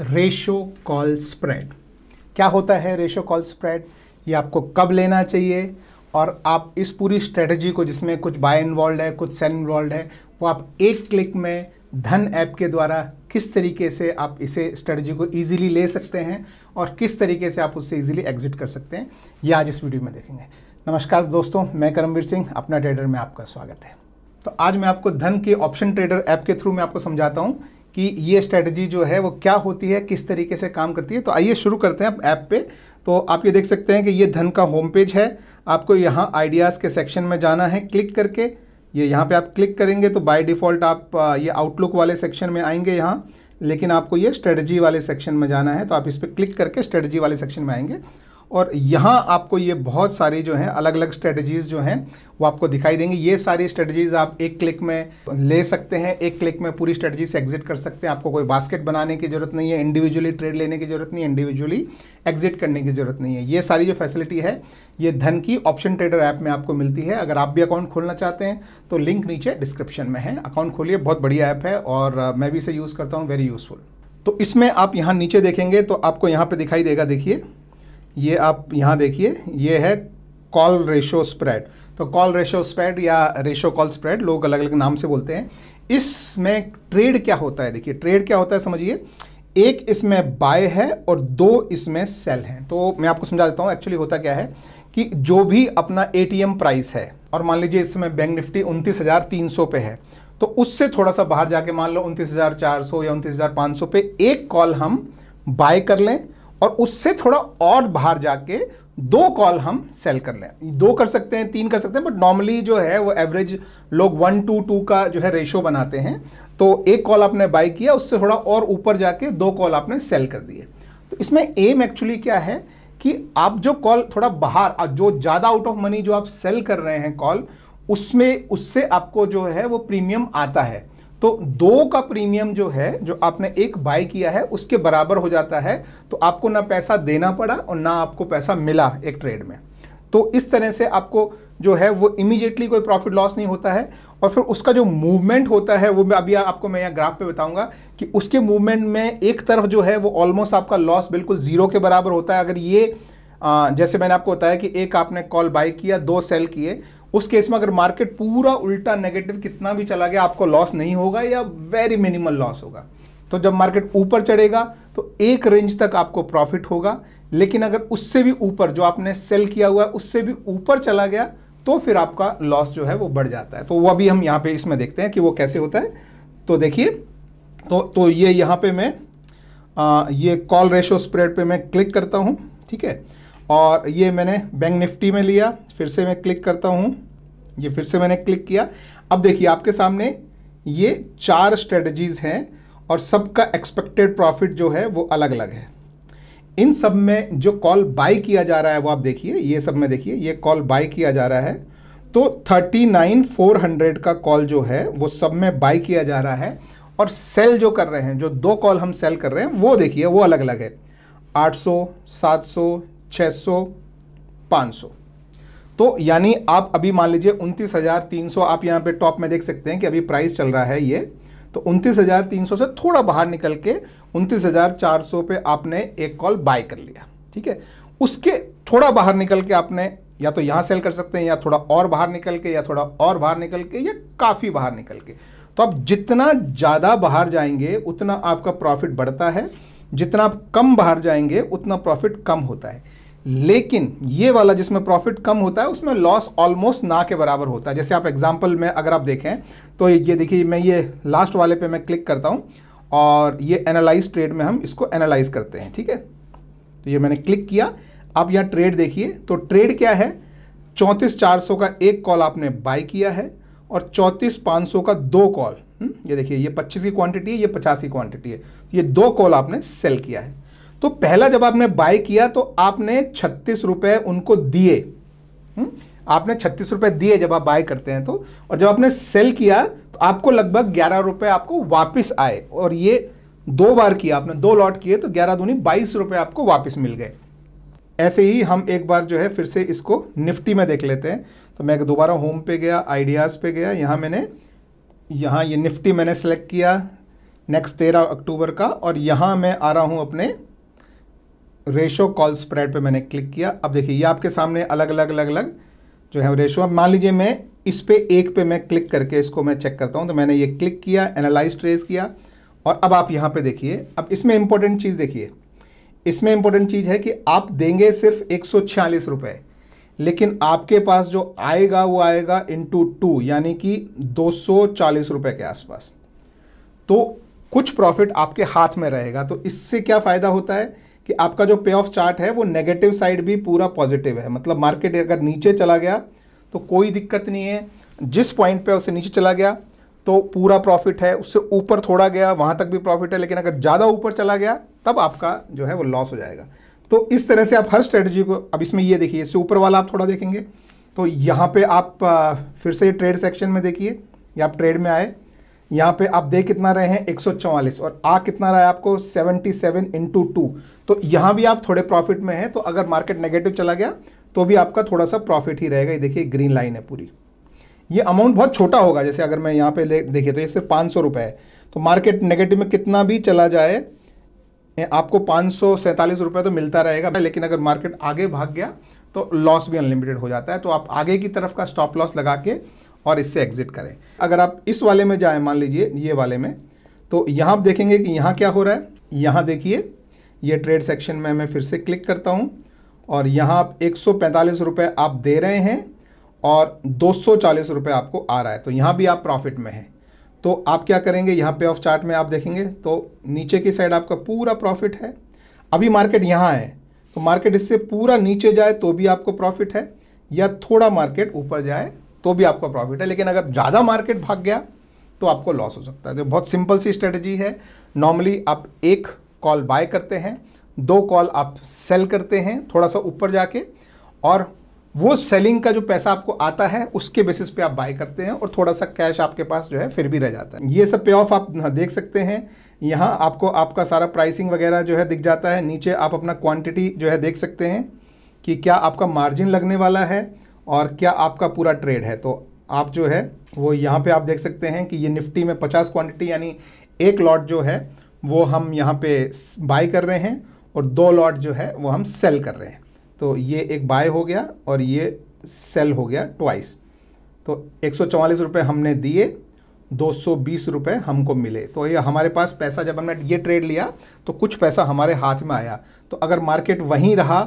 Ratio call spread क्या होता है रेशो कॉल स्प्रेड ये आपको कब लेना चाहिए और आप इस पूरी स्ट्रेटजी को जिसमें कुछ बाय इन्वॉल्व है कुछ सेल इन्वॉल्व है वो आप एक क्लिक में धन ऐप के द्वारा किस तरीके से आप इसे स्ट्रेटजी को इजीली ले सकते हैं और किस तरीके से आप उससे इजीली एग्जिट कर सकते हैं ये आज इस वीडियो में देखेंगे नमस्कार दोस्तों मैं करमवीर सिंह अपना ट्रेडर में आपका स्वागत है तो आज मैं आपको धन के ऑप्शन ट्रेडर ऐप के थ्रू मैं आपको समझाता हूँ कि ये स्ट्रेटजी जो है वो क्या होती है किस तरीके से काम करती है तो आइए शुरू करते हैं ऐप पे तो आप ये देख सकते हैं कि ये धन का होम पेज है आपको यहाँ आइडियाज़ के सेक्शन में जाना है क्लिक करके ये यहाँ पे आप क्लिक करेंगे तो बाय डिफ़ॉल्ट आप ये आउटलुक वाले सेक्शन में आएंगे यहाँ लेकिन आपको ये स्ट्रेटजी वाले सेक्शन में जाना है तो आप इस पर क्लिक करके स्ट्रेटजी वाले सेक्शन में आएंगे और यहाँ आपको ये बहुत सारी जो हैं अलग अलग स्ट्रेटजीज़ जो हैं वो आपको दिखाई देंगी ये सारी स्ट्रेटजीज़ आप एक क्लिक में ले सकते हैं एक क्लिक में पूरी स्ट्रेटजी से एग्जिट कर सकते हैं आपको कोई बास्केट बनाने की ज़रूरत नहीं है इंडिविजुअली ट्रेड लेने की ज़रूरत नहीं है इंडिविजुअली एग्जिट करने की ज़रूरत नहीं है ये सारी जो फैसिलिटी है ये धन की ऑप्शन ट्रेडर ऐप में आपको मिलती है अगर आप भी अकाउंट खोलना चाहते हैं तो लिंक नीचे डिस्क्रिप्शन में है अकाउंट खोलिए बहुत बढ़िया ऐप है और मैं भी इसे यूज़ करता हूँ वेरी यूज़फुल तो इसमें आप यहाँ नीचे देखेंगे तो आपको यहाँ पर दिखाई देगा देखिए ये आप यहाँ देखिए ये है कॉल रेशो स्प्रेड तो कॉल रेशो स्प्रेड या रेशो कॉल स्प्रेड लोग अलग अलग नाम से बोलते हैं इसमें ट्रेड क्या होता है देखिए ट्रेड क्या होता है समझिए एक इसमें बाय है और दो इसमें सेल हैं तो मैं आपको समझा देता हूँ एक्चुअली होता क्या है कि जो भी अपना ए प्राइस है और मान लीजिए इस समय बैंक निफ्टी उनतीस हज़ार तीन सौ पे है तो उससे थोड़ा सा बाहर जाके मान लो उनतीस हज़ार चार सौ या उनतीस हज़ार सौ पे एक कॉल हम बाय कर लें और उससे थोड़ा और बाहर जाके दो कॉल हम सेल कर लें दो कर सकते हैं तीन कर सकते हैं बट नॉर्मली जो है वो एवरेज लोग वन टू टू का जो है रेशो बनाते हैं तो एक कॉल आपने बाई किया उससे थोड़ा और ऊपर जाके दो कॉल आपने सेल कर दिए तो इसमें एम एक्चुअली क्या है कि आप जो कॉल थोड़ा बाहर जो ज़्यादा आउट ऑफ मनी जो आप सेल कर रहे हैं कॉल उसमें उससे आपको जो है वो प्रीमियम आता है तो दो का प्रीमियम जो है जो आपने एक बाय किया है उसके बराबर हो जाता है तो आपको ना पैसा देना पड़ा और ना आपको पैसा मिला एक ट्रेड में तो इस तरह से आपको जो है वो इमीडिएटली कोई प्रॉफिट लॉस नहीं होता है और फिर उसका जो मूवमेंट होता है वो मैं अभी आपको मैं यहाँ ग्राफ पे बताऊंगा कि उसके मूवमेंट में एक तरफ जो है वो ऑलमोस्ट आपका लॉस बिल्कुल ज़ीरो के बराबर होता है अगर ये आ, जैसे मैंने आपको बताया कि एक आपने कॉल बाई किया दो सेल किए उस केस में अगर मार्केट पूरा उल्टा नेगेटिव कितना भी चला गया आपको लॉस नहीं होगा या वेरी मिनिमल लॉस होगा तो जब मार्केट ऊपर चढ़ेगा तो एक रेंज तक आपको प्रॉफिट होगा लेकिन अगर उससे भी ऊपर जो आपने सेल किया हुआ है उससे भी ऊपर चला गया तो फिर आपका लॉस जो है वो बढ़ जाता है तो वो अभी हम यहाँ पे इसमें देखते हैं कि वो कैसे होता है तो देखिए तो तो ये यहाँ पे मैं आ, ये कॉल रेशो स्प्रेड पे मैं क्लिक करता हूँ ठीक है और ये मैंने बैंक निफ्टी में लिया फिर से मैं क्लिक करता हूँ ये फिर से मैंने क्लिक किया अब देखिए आपके सामने ये चार स्ट्रेटजीज़ हैं और सबका एक्सपेक्टेड प्रॉफिट जो है वो अलग अलग है इन सब में जो कॉल बाई किया जा रहा है वो आप देखिए ये सब में देखिए ये कॉल बाई किया जा रहा है तो थर्टी नाइन फोर हंड्रेड का कॉल जो है वो सब में बाई किया जा रहा है और सेल जो कर रहे हैं जो दो कॉल हम सेल कर रहे हैं वो देखिए वो अलग अलग है आठ सौ सात सौ 600 सौ पाँच सौ तो यानी आप अभी मान लीजिए उनतीस हज़ार तीन सौ आप यहाँ पे टॉप में देख सकते हैं कि अभी प्राइस चल रहा है ये तो उनतीस हज़ार तीन सौ से थोड़ा बाहर निकल के उनतीस हज़ार चार सौ पे आपने एक कॉल बाय कर लिया ठीक है उसके थोड़ा बाहर निकल के आपने या तो यहाँ सेल कर सकते हैं या थोड़ा और बाहर निकल के या थोड़ा और बाहर निकल के या काफ़ी बाहर निकल के तो आप जितना ज़्यादा बाहर जाएंगे उतना आपका प्रॉफिट बढ़ता है जितना आप कम बाहर जाएंगे उतना प्रॉफिट कम होता है हम्म। लेकिन ये वाला जिसमें प्रॉफिट कम होता है उसमें लॉस ऑलमोस्ट ना के बराबर होता है जैसे आप एग्जाम्पल में अगर आप देखें तो ये देखिए मैं ये लास्ट वाले पे मैं क्लिक करता हूँ और ये एनालाइज ट्रेड में हम इसको एनालाइज करते हैं ठीक है तो ये मैंने क्लिक किया आप यहाँ ट्रेड देखिए तो ट्रेड क्या है चौंतीस चार सौ का एक कॉल आपने बाय किया है और चौंतीस पाँच सौ का दो कॉल हम्म, ये देखिए ये पच्चीस की क्वांटिटी है ये पचास की क्वांटिटी है तो ये दो कॉल आपने सेल किया है तो पहला जब आपने बाय किया तो आपने छत्तीस रुपये उनको दिए हम्म? आपने छत्तीस रुपये दिए जब आप बाय करते हैं तो और जब आपने सेल किया तो आपको लगभग ग्यारह रुपये आपको वापस आए और ये दो बार किया आपने दो लॉट किए तो ग्यारह दूनी बाईस रुपये आपको वापस मिल गए ऐसे ही हम एक बार जो है फिर से इसको निफ्टी में देख लेते हैं तो मैं दोबारा होम पे गया आइडियाज़ पे गया यहाँ मैंने यहाँ ये निफ्टी मैंने सेलेक्ट किया नेक्स्ट तेरह अक्टूबर का और यहाँ मैं आ रहा हूँ अपने रेशो कॉल स्प्रेड पे मैंने क्लिक किया अब देखिए ये आपके सामने अलग अलग अलग अलग जो है रेशो अब मान लीजिए मैं इस पर एक पे मैं क्लिक करके इसको मैं चेक करता हूँ तो मैंने ये क्लिक किया एनालाइज ट्रेस किया और अब आप यहाँ पे देखिए अब इसमें इम्पोर्टेंट चीज़ देखिए इसमें इंपॉर्टेंट चीज़ है कि आप देंगे सिर्फ एक रुपए लेकिन आपके पास जो आएगा वो आएगा इंटू टू यानी कि दो सौ के आसपास तो कुछ प्रॉफिट आपके हाथ में रहेगा तो इससे क्या फ़ायदा होता है कि आपका जो पे ऑफ चार्ट है वो नेगेटिव साइड भी पूरा पॉजिटिव है मतलब मार्केट अगर नीचे चला गया तो कोई दिक्कत नहीं है जिस पॉइंट पे उसे नीचे चला गया तो पूरा प्रॉफिट है उससे ऊपर थोड़ा गया वहाँ तक भी प्रॉफिट है लेकिन अगर ज़्यादा ऊपर चला गया तब आपका जो है वो लॉस हो जाएगा तो इस तरह से आप हर स्ट्रेटजी को अब इसमें ये देखिए इससे ऊपर वाला आप थोड़ा देखेंगे तो यहाँ पे आप फिर से ट्रेड सेक्शन में देखिए या आप ट्रेड में आए यहाँ पे आप दे कितना रहे हैं एक और आ कितना रहा है आपको 77 सेवन इंटू टू तो यहाँ भी आप थोड़े प्रॉफिट में हैं तो अगर मार्केट नेगेटिव चला गया तो भी आपका थोड़ा सा प्रॉफिट ही रहेगा ये देखिए ग्रीन लाइन है पूरी ये अमाउंट बहुत छोटा होगा जैसे अगर मैं यहाँ पे देखिए तो ये सिर्फ पाँच सौ है तो मार्केट नेगेटिव में कितना भी चला जाए आपको पाँच सौ सैंतालीस तो मिलता रहेगा लेकिन अगर मार्केट आगे भाग गया तो लॉस भी अनलिमिटेड हो जाता है तो आप आगे की तरफ का स्टॉप लॉस लगा के और इससे एग्जिट करें अगर आप इस वाले में जाएं मान लीजिए ये वाले में तो यहाँ आप देखेंगे कि यहाँ क्या हो रहा है यहाँ देखिए ये ट्रेड सेक्शन में मैं फिर से क्लिक करता हूँ और यहाँ आप एक सौ आप दे रहे हैं और दो सौ आपको आ रहा है तो यहाँ भी आप प्रॉफिट में हैं तो आप क्या करेंगे यहाँ पे ऑफ चार्ट में आप देखेंगे तो नीचे की साइड आपका पूरा प्रॉफिट है अभी मार्केट यहाँ है तो मार्केट इससे पूरा नीचे जाए तो भी आपको प्रॉफिट है या थोड़ा मार्केट ऊपर जाए तो भी आपका प्रॉफिट है लेकिन अगर ज़्यादा मार्केट भाग गया तो आपको लॉस हो सकता है तो बहुत सिंपल सी स्ट्रेटजी है नॉर्मली आप एक कॉल बाय करते हैं दो कॉल आप सेल करते हैं थोड़ा सा ऊपर जाके और वो सेलिंग का जो पैसा आपको आता है उसके बेसिस पे आप बाय करते हैं और थोड़ा सा कैश आपके पास जो है फिर भी रह जाता है ये सब पे ऑफ आप देख सकते हैं यहाँ आपको आपका सारा प्राइसिंग वगैरह जो है दिख जाता है नीचे आप अपना क्वांटिटी जो है देख सकते हैं कि क्या आपका मार्जिन लगने वाला है और क्या आपका पूरा ट्रेड है तो आप जो है वो यहाँ पे आप देख सकते हैं कि ये निफ्टी में 50 क्वांटिटी यानी एक लॉट जो है वो हम यहाँ पे बाय कर रहे हैं और दो लॉट जो है वो हम सेल कर रहे हैं तो ये एक बाय हो गया और ये सेल हो गया ट्वाइस तो एक सौ हमने दिए दो सौ हमको मिले तो ये हमारे पास पैसा जब हमने ये ट्रेड लिया तो कुछ पैसा हमारे हाथ में आया तो अगर मार्केट वहीं रहा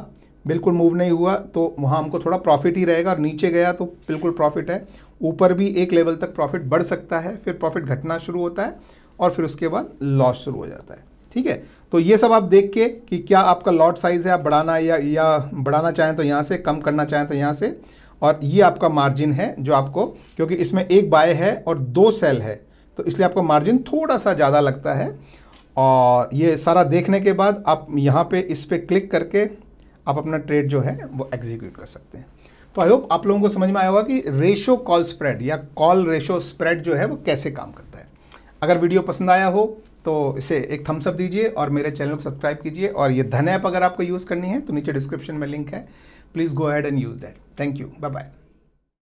बिल्कुल मूव नहीं हुआ तो वहाँ हमको थोड़ा प्रॉफिट ही रहेगा और नीचे गया तो बिल्कुल प्रॉफिट है ऊपर भी एक लेवल तक प्रॉफिट बढ़ सकता है फिर प्रॉफिट घटना शुरू होता है और फिर उसके बाद लॉस शुरू हो जाता है ठीक है तो ये सब आप देख के कि क्या आपका लॉट साइज़ है आप बढ़ाना या या बढ़ाना चाहें तो यहाँ से कम करना चाहें तो यहाँ से और ये आपका मार्जिन है जो आपको क्योंकि इसमें एक बाय है और दो सेल है तो इसलिए आपको मार्जिन थोड़ा सा ज़्यादा लगता है और ये सारा देखने के बाद आप यहाँ पे इस पर क्लिक करके आप अपना ट्रेड जो है वो एग्जीक्यूट कर सकते हैं तो आई होप आप लोगों को समझ में आया होगा कि रेशो कॉल स्प्रेड या कॉल रेशो स्प्रेड जो है वो कैसे काम करता है अगर वीडियो पसंद आया हो तो इसे एक थम्सअप दीजिए और मेरे चैनल को सब्सक्राइब कीजिए और ये धन ऐप अगर आपको यूज़ करनी है तो नीचे डिस्क्रिप्शन में लिंक है please go ahead and use that thank you bye bye